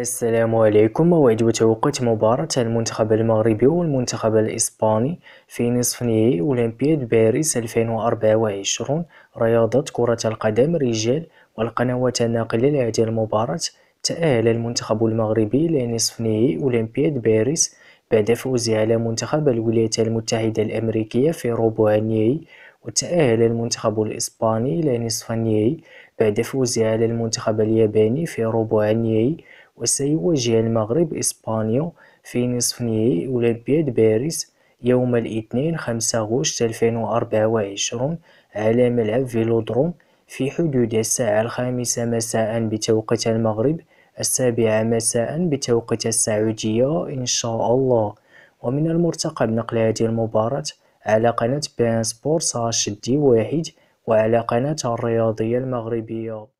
السلام عليكم موعد وتوقيت مباراة المنتخب المغربي والمنتخب الإسباني في نصف نهائي أولمبياد باريس 2024 رياضة كرة القدم رجال والقنوات الناقلة لهذه المباراة تأهل المنتخب المغربي لنصف نهائي أولمبياد باريس بعد فوزه على منتخب الولايات المتحدة الأمريكية في ربع النهائي وتأهل المنتخب الإسباني لنصف النهائي بعد فوزه على المنتخب الياباني في ربع النهائي وسيواجه المغرب إسبانيا في نصف نهائي أولمبياد باريس يوم الاثنين 5 غشت 2024 على ملعب فيلودروم في حدود الساعة الخامسة مساء بتوقيت المغرب السابعة مساء بتوقيت السعودية إن شاء الله ومن المرتقب نقل هذه المباراة على قناة بان سبور ساش دي واحد وعلى قناة الرياضية المغربية